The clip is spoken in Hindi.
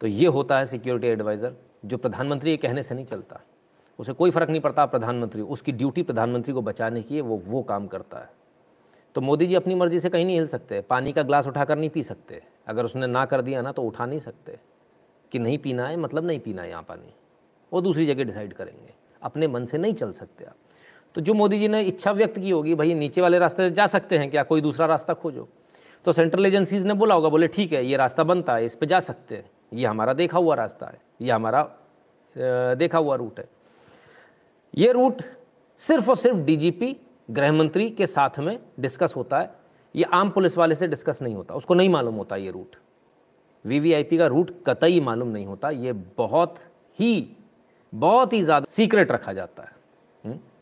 तो ये होता है सिक्योरिटी एडवाइज़र जो प्रधानमंत्री के कहने से नहीं चलता उसे कोई फ़र्क नहीं पड़ता प्रधानमंत्री उसकी ड्यूटी प्रधानमंत्री को बचाने की है वो वो काम करता है तो मोदी जी अपनी मर्ज़ी से कहीं नहीं हिल सकते पानी का ग्लास उठाकर नहीं पी सकते अगर उसने ना कर दिया ना तो उठा नहीं सकते कि नहीं पीना है मतलब नहीं पीना है यहाँ पानी वो दूसरी जगह डिसाइड करेंगे अपने मन से नहीं चल सकते आप तो जो मोदी जी ने इच्छा व्यक्त की होगी भाई नीचे वाले रास्ते से जा सकते हैं क्या कोई दूसरा रास्ता खोजो तो सेंट्रल एजेंसीज़ ने बोला होगा बोले ठीक है ये रास्ता बनता है इस पर जा सकते हैं ये हमारा देखा हुआ रास्ता है ये हमारा देखा हुआ रूट है ये रूट सिर्फ और सिर्फ डीजीपी गृह मंत्री के साथ में डिस्कस होता है ये आम पुलिस वाले से डिस्कस नहीं होता उसको नहीं मालूम होता ये रूट वीवीआईपी का रूट कतई मालूम नहीं होता ये बहुत ही बहुत ही ज़्यादा सीक्रेट रखा जाता है हुँ? हम्म?